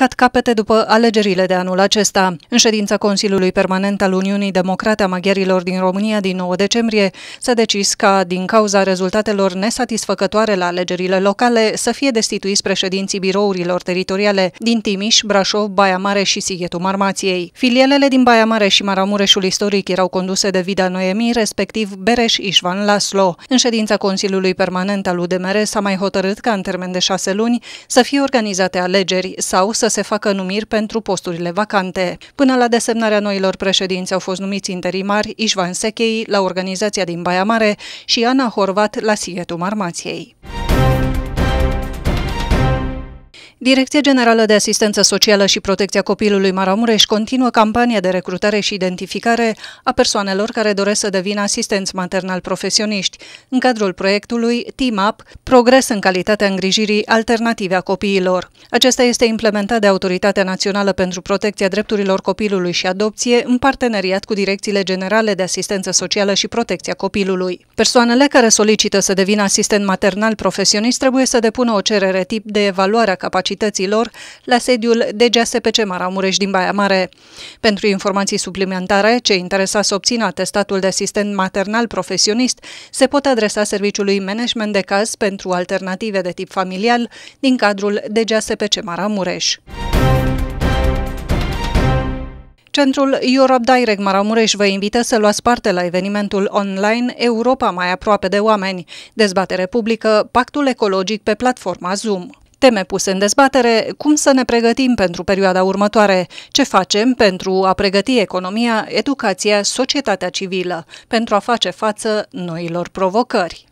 ridicat capete după alegerile de anul acesta. În ședința Consiliului Permanent al Uniunii Democrate a Maghiarilor din România din 9 decembrie s-a decis ca, din cauza rezultatelor nesatisfăcătoare la alegerile locale, să fie destituiți președinții birourilor teritoriale din Timiș, Brașov, Baia Mare și Sighetul Marmației. Filialele din Baia Mare și Maramureșul istoric erau conduse de Vida Noemi, respectiv Bereș Ișvan Laslo. În ședința Consiliului Permanent al UDMR s-a mai hotărât ca în termen de șase luni să fie organizate alegeri sau să se facă numiri pentru posturile vacante. Până la desemnarea noilor președinți au fost numiți interimari Ișvan Sechei la organizația din Baia Mare și Ana Horvat la Sietul Marmației. Direcția Generală de Asistență Socială și Protecția Copilului Maramureș continuă campania de recrutare și identificare a persoanelor care doresc să devină asistenți maternal profesioniști, în cadrul proiectului Team Up, Progres în calitatea îngrijirii alternative a copiilor. Acesta este implementat de Autoritatea Națională pentru Protecția Drepturilor Copilului și Adopție în parteneriat cu Direcțiile Generale de Asistență Socială și Protecția Copilului. Persoanele care solicită să devină asistent maternal profesionist trebuie să depună o cerere tip de evaluare a capacității capacităților la sediul DGSPC Maramureș din Baia Mare. Pentru informații suplimentare, cei interesați să obțină atestatul de asistent maternal profesionist se pot adresa Serviciului Management de Caz pentru alternative de tip familial din cadrul DGSPC Maramureș. Centrul Europe Direct Maramureș vă invită să luați parte la evenimentul online Europa mai aproape de oameni, dezbatere publică, pactul ecologic pe platforma Zoom. Teme puse în dezbatere, cum să ne pregătim pentru perioada următoare, ce facem pentru a pregăti economia, educația, societatea civilă, pentru a face față noilor provocări.